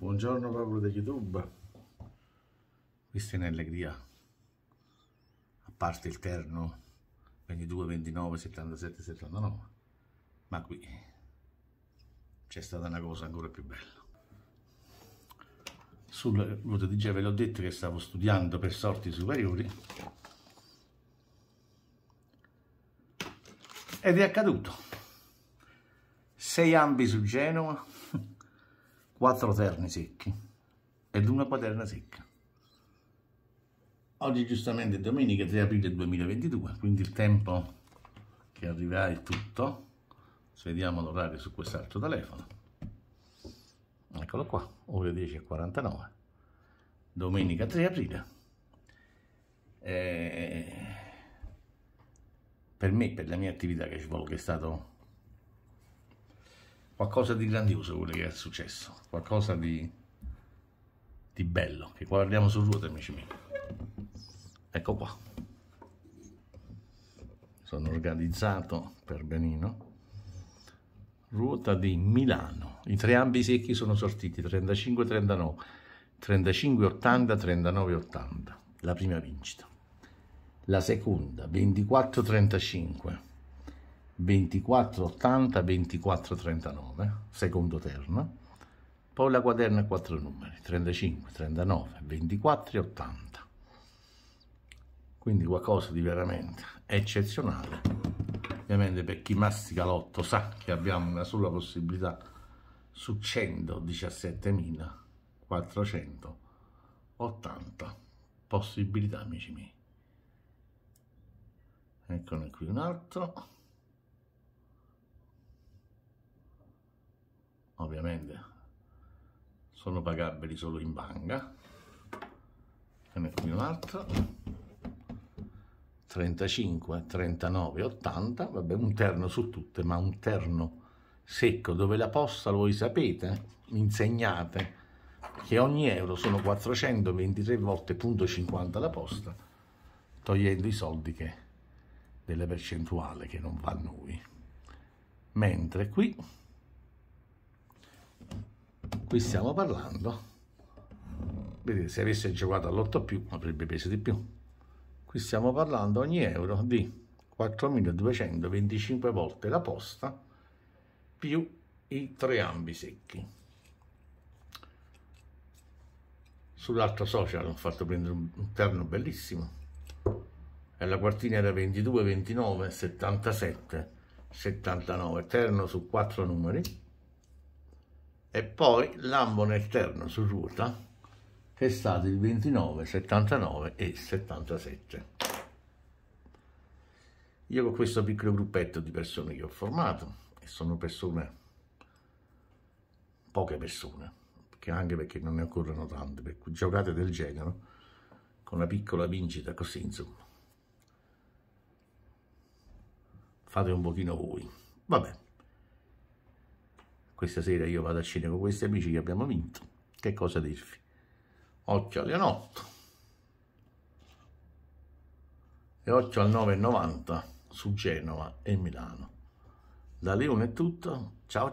Buongiorno popolo di YouTube. Questa è un'allegria. A parte il terno 22, 29, 77, 79. Ma qui c'è stata una cosa ancora più bella. Sul voto di ve l'ho detto che stavo studiando per sorti superiori. Ed è accaduto. Sei ambi su Genova quattro terni secchi ed una quaterna secca. Oggi giustamente è domenica 3 aprile 2022, quindi il tempo che arriverà è tutto. Vediamo l'orario su quest'altro telefono. Eccolo qua, ore 10.49, domenica 3 aprile. E eh, per me, per la mia attività che ci vuole, che è stato qualcosa di grandioso quello che è successo, qualcosa di, di bello, che guardiamo su ruote amici miei. Ecco qua. Sono organizzato per benino. Ruota di Milano. I tre ambi secchi sono sortiti 35-39, 35-80, 39-80. La prima vincita. La seconda 24-35, 24-80-24-39, secondo terno poi la quaderna a 4 numeri 35 39 24 80 quindi qualcosa di veramente eccezionale ovviamente per chi mastica l'otto sa che abbiamo una sola possibilità su 117.480 possibilità amici miei eccone qui un altro ovviamente sono pagabili solo in banca e ne qui un altro 35 39 80 vabbè un terno su tutte ma un terno secco dove la posta voi sapete mi insegnate che ogni euro sono 423 volte punto 50 la posta togliendo i soldi che delle percentuali che non va a noi mentre qui qui stiamo parlando vedete se avesse giocato all'8 più avrebbe peso di più qui stiamo parlando ogni euro di 4.225 volte la posta più i tre ambi secchi sull'altro social ho fatto prendere un terno bellissimo e la quartina era 22 29 77 79 terno su quattro numeri e poi l'ambone esterno su ruota che è stato il 29, 79 e 77. Io con questo piccolo gruppetto di persone che ho formato, e sono persone, poche persone, perché anche perché non ne occorrono tante, per cui giocate del genere, con una piccola vincita così, insomma. Fate un pochino voi. Va bene questa sera io vado a cena con questi amici che abbiamo vinto. Che cosa dirvi? Occhio al Leonotto. e occhio al 9,90 su Genova e Milano. Da Leone è tutto, ciao.